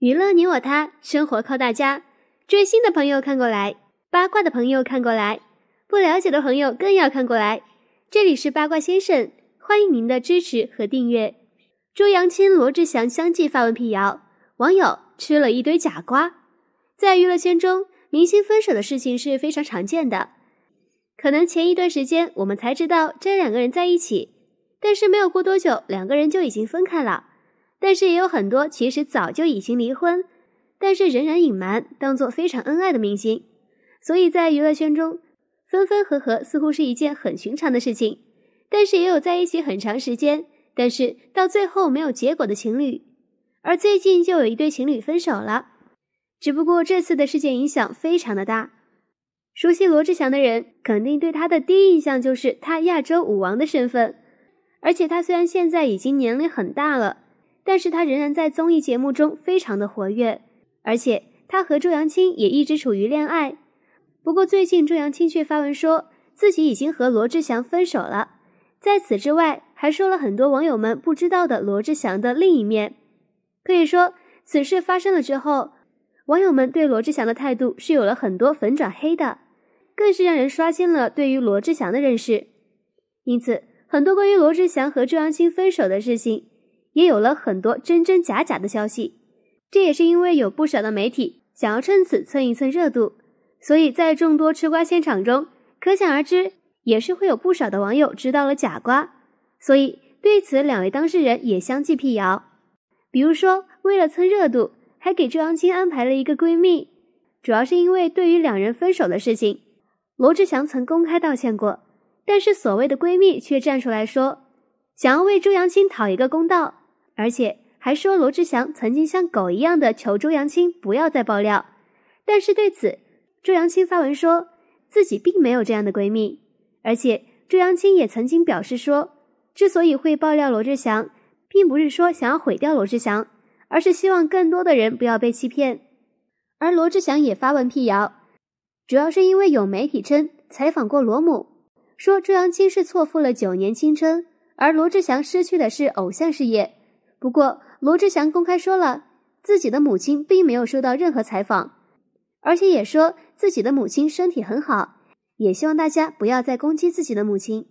娱乐你我他，生活靠大家。追星的朋友看过来，八卦的朋友看过来，不了解的朋友更要看过来。这里是八卦先生，欢迎您的支持和订阅。朱扬青、罗志祥相继发文辟谣，网友吃了一堆假瓜。在娱乐圈中，明星分手的事情是非常常见的。可能前一段时间我们才知道这两个人在一起，但是没有过多久，两个人就已经分开了。但是也有很多其实早就已经离婚，但是仍然隐瞒，当做非常恩爱的明星。所以在娱乐圈中，分分合合似乎是一件很寻常的事情。但是也有在一起很长时间，但是到最后没有结果的情侣。而最近就有一对情侣分手了，只不过这次的事件影响非常的大。熟悉罗志祥的人，肯定对他的第一印象就是他亚洲舞王的身份。而且他虽然现在已经年龄很大了。但是他仍然在综艺节目中非常的活跃，而且他和周扬青也一直处于恋爱。不过最近周扬青却发文说自己已经和罗志祥分手了，在此之外还说了很多网友们不知道的罗志祥的另一面。可以说，此事发生了之后，网友们对罗志祥的态度是有了很多粉转黑的，更是让人刷新了对于罗志祥的认识。因此，很多关于罗志祥和周扬青分手的事情。也有了很多真真假假的消息，这也是因为有不少的媒体想要趁此蹭一蹭热度，所以在众多吃瓜现场中，可想而知也是会有不少的网友知道了假瓜，所以对此两位当事人也相继辟谣。比如说，为了蹭热度，还给周扬青安排了一个闺蜜，主要是因为对于两人分手的事情，罗志祥曾公开道歉过，但是所谓的闺蜜却站出来说，想要为周扬青讨一个公道。而且还说罗志祥曾经像狗一样的求周扬青不要再爆料，但是对此周扬青发文说自己并没有这样的闺蜜，而且周扬青也曾经表示说，之所以会爆料罗志祥，并不是说想要毁掉罗志祥，而是希望更多的人不要被欺骗。而罗志祥也发文辟谣，主要是因为有媒体称采访过罗母，说周扬青是错付了九年青春，而罗志祥失去的是偶像事业。不过，罗志祥公开说了，自己的母亲并没有受到任何采访，而且也说自己的母亲身体很好，也希望大家不要再攻击自己的母亲。